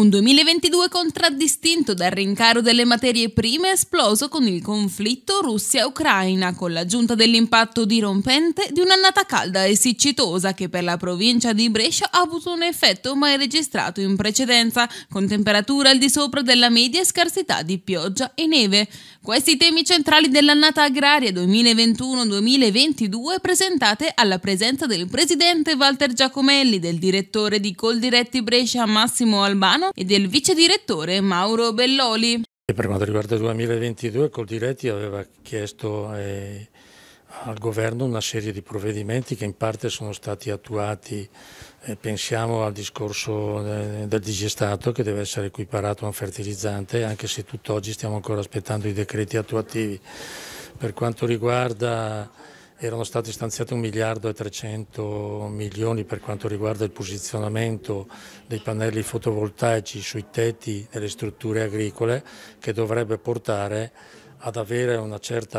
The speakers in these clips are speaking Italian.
Un 2022 contraddistinto dal rincaro delle materie prime esploso con il conflitto Russia-Ucraina, con l'aggiunta dell'impatto dirompente di un'annata calda e siccitosa che per la provincia di Brescia ha avuto un effetto mai registrato in precedenza, con temperature al di sopra della media e scarsità di pioggia e neve. Questi temi centrali dell'annata agraria 2021-2022 presentate alla presenza del presidente Walter Giacomelli, del direttore di Coldiretti Brescia Massimo Albano e del vice direttore Mauro Belloli. E per quanto riguarda il 2022, Coldiretti aveva chiesto eh, al governo una serie di provvedimenti che in parte sono stati attuati. Eh, pensiamo al discorso eh, del digestato che deve essere equiparato a un fertilizzante, anche se tutt'oggi stiamo ancora aspettando i decreti attuativi. Per quanto riguarda erano stati stanziati 1 miliardo e 300 milioni per quanto riguarda il posizionamento dei pannelli fotovoltaici sui tetti delle strutture agricole che dovrebbe portare ad avere una certa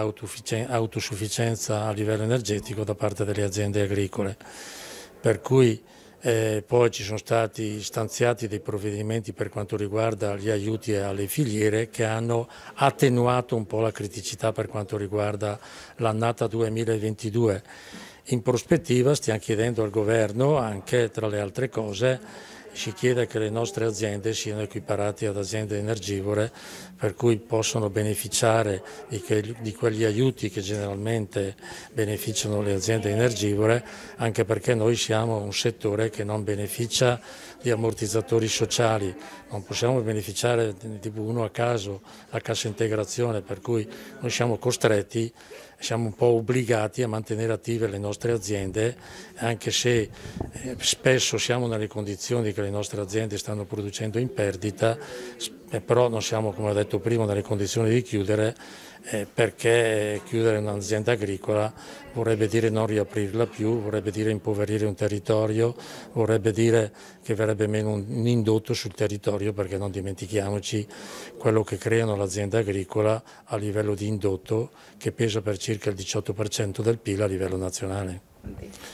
autosufficienza a livello energetico da parte delle aziende agricole. Per cui eh, poi ci sono stati stanziati dei provvedimenti per quanto riguarda gli aiuti alle filiere che hanno attenuato un po' la criticità per quanto riguarda l'annata 2022. In prospettiva stiamo chiedendo al Governo anche tra le altre cose si chiede che le nostre aziende siano equiparate ad aziende energivore per cui possono beneficiare di, que di, quegli aiuti che generalmente beneficiano le aziende energivore anche perché noi siamo un settore che non beneficia di ammortizzatori sociali, non possiamo beneficiare di uno a caso la cassa integrazione per cui noi siamo costretti siamo un po' obbligati a mantenere attive le nostre aziende, anche se eh, spesso siamo nelle condizioni che le nostre aziende stanno producendo in perdita, eh, però non siamo, come ho detto prima, nelle condizioni di chiudere eh, perché chiudere un'azienda agricola vorrebbe dire non riaprirla più, vorrebbe dire impoverire un territorio, vorrebbe dire che verrebbe meno un, indotto sul territorio perché non dimentichiamoci quello che creano l'azienda agricola a livello di indotto che pesa per circa il 18% del PIL a livello nazionale.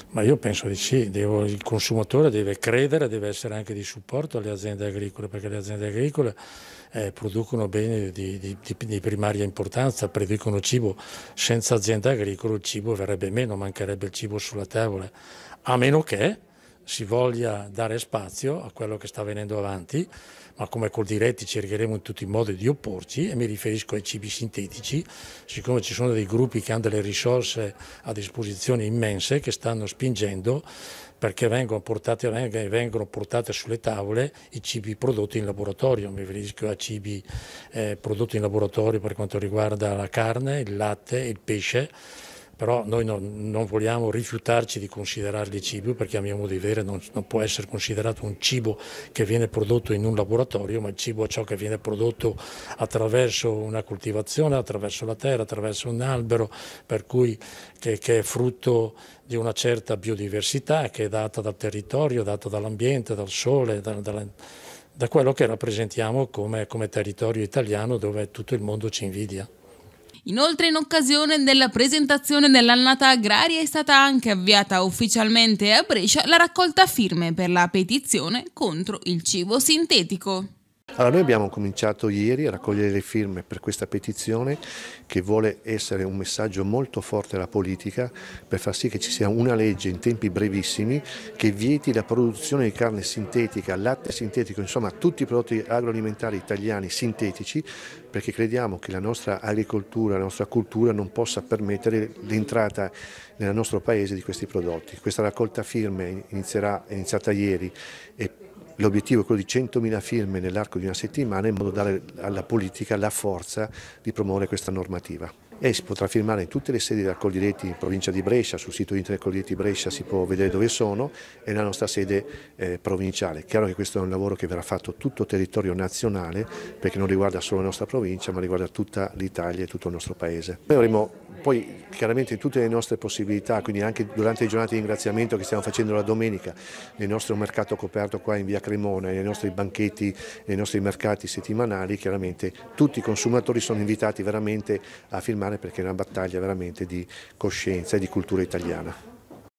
Ma io penso di sì, devo, il consumatore deve credere, deve essere anche di supporto alle aziende agricole, perché le aziende agricole eh, producono beni di, di, di, primaria importanza, producono cibo. Senza azienda agricola il cibo verrebbe meno, mancherebbe il cibo sulla tavola, a meno che si voglia dare spazio a quello che sta venendo avanti, ma come col diretti cercheremo in tutti i modi di opporci e mi riferisco ai cibi sintetici, siccome ci sono dei gruppi che hanno delle risorse a disposizione immense che stanno spingendo perché vengono portati, vengono portati sulle tavole i cibi prodotti in laboratorio, mi riferisco a cibi eh, prodotti in laboratorio per quanto riguarda la carne, il latte, il pesce però noi non, non, vogliamo rifiutarci di considerarli cibi perché a mio modo di vedere non, non, può essere considerato un cibo che viene prodotto in un laboratorio, ma il cibo è ciò che viene prodotto attraverso una coltivazione, attraverso la terra, attraverso un albero, per cui che, che è frutto di una certa biodiversità che è data dal territorio, data dall'ambiente, dal sole, da, da, da, quello che rappresentiamo come, come territorio italiano dove tutto il mondo ci invidia. Inoltre in occasione della presentazione dell'annata agraria è stata anche avviata ufficialmente a Brescia la raccolta firme per la petizione contro il cibo sintetico. Allora, noi abbiamo cominciato ieri a raccogliere le firme per questa petizione che vuole essere un messaggio molto forte alla politica per far sì che ci sia una legge in tempi brevissimi che vieti la produzione di carne sintetica, latte sintetico, insomma tutti i prodotti agroalimentari italiani sintetici perché crediamo che la nostra agricoltura, la nostra cultura non possa permettere l'entrata nel nostro paese di questi prodotti. Questa raccolta firme inizierà, è iniziata ieri e L'obiettivo è quello di 100.000 firme nell'arco di una settimana in modo da dare alla politica la forza di promuovere questa normativa. E si potrà firmare in tutte le sedi della Coldiretti in provincia di Brescia, sul sito internet Coldiretti Brescia si può vedere dove sono e la nostra sede eh, provinciale. Chiaro che questo è un lavoro che verrà fatto tutto il territorio nazionale perché non riguarda solo la nostra provincia ma riguarda tutta l'Italia e tutto il nostro paese. Noi avremo poi chiaramente tutte le nostre possibilità, quindi anche durante le giornate di ringraziamento che stiamo facendo la domenica, nel nostro mercato coperto qua in via Cremona, nei nostri banchetti, nei nostri mercati settimanali, chiaramente tutti i consumatori sono invitati veramente a firmare perché è una battaglia veramente di coscienza e di cultura italiana.